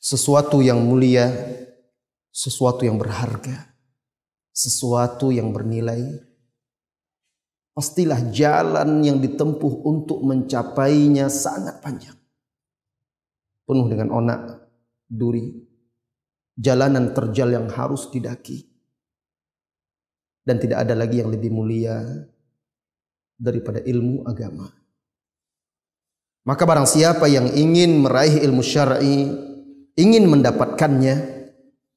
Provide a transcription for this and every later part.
sesuatu yang mulia, sesuatu yang berharga, sesuatu yang bernilai. Pastilah jalan yang ditempuh untuk mencapainya sangat panjang. Penuh dengan onak, duri, jalanan terjal yang harus didaki. Dan tidak ada lagi yang lebih mulia daripada ilmu agama. Maka barang siapa yang ingin meraih ilmu syar'i, ingin mendapatkannya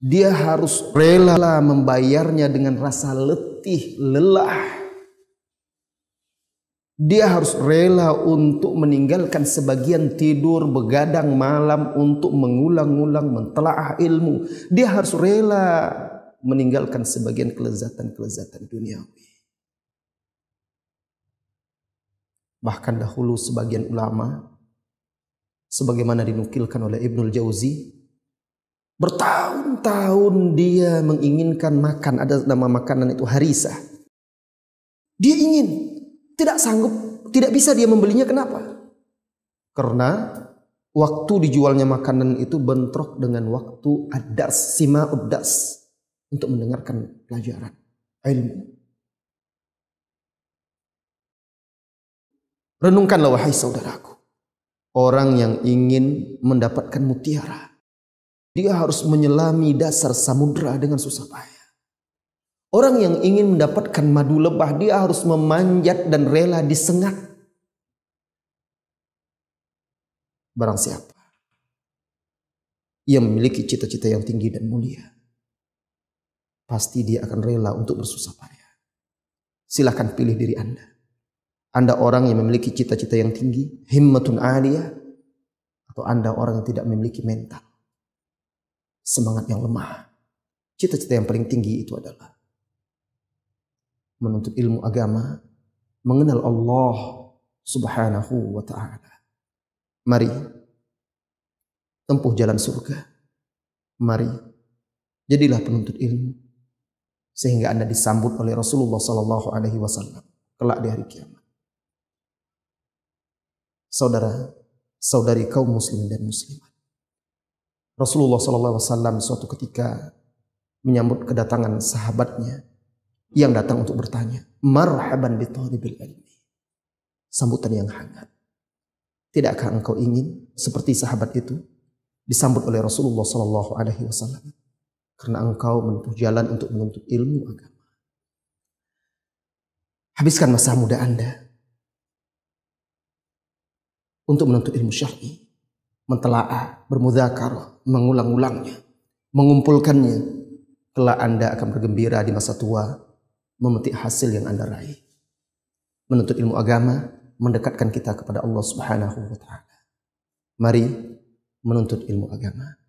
dia harus rela membayarnya dengan rasa letih, lelah. Dia harus rela untuk meninggalkan sebagian tidur begadang malam untuk mengulang-ulang mentelaah ilmu. Dia harus rela meninggalkan sebagian kelezatan-kelezatan duniawi. Bahkan dahulu sebagian ulama sebagaimana dinukilkan oleh Ibnul Jauzi bertahun-tahun dia menginginkan makan ada nama makanan itu harisa dia ingin tidak sanggup tidak bisa dia membelinya kenapa karena waktu dijualnya makanan itu bentrok dengan waktu adas sima udas untuk mendengarkan pelajaran ilmu renungkanlah wahai saudaraku orang yang ingin mendapatkan mutiara. Dia harus menyelami dasar samudra dengan susah payah. Orang yang ingin mendapatkan madu lebah, dia harus memanjat dan rela disengat. Barang siapa yang memiliki cita-cita yang tinggi dan mulia, pasti dia akan rela untuk bersusah payah. Silahkan pilih diri Anda anda orang yang memiliki cita-cita yang tinggi, himmatun aliyah, atau Anda orang yang tidak memiliki mental, semangat yang lemah. Cita-cita yang paling tinggi itu adalah menuntut ilmu agama, mengenal Allah Subhanahu wa taala. Mari tempuh jalan surga. Mari jadilah penuntut ilmu sehingga Anda disambut oleh Rasulullah sallallahu alaihi wasallam kelak di hari kiamat saudara saudari kaum muslim dan muslimat. Rasulullah SAW suatu ketika menyambut kedatangan sahabatnya yang datang untuk bertanya, "Marhaban bi talibil ilmi." Sambutan yang hangat. Tidakkah engkau ingin seperti sahabat itu disambut oleh Rasulullah Shallallahu alaihi wasallam karena engkau menempuh jalan untuk menuntut ilmu agama. Habiskan masa muda Anda untuk menuntut ilmu syar'i, mentelaah, bermudzakar, mengulang-ulangnya, mengumpulkannya, kelak Anda akan bergembira di masa tua memetik hasil yang Anda raih. Menuntut ilmu agama mendekatkan kita kepada Allah Subhanahu wa taala. Mari menuntut ilmu agama.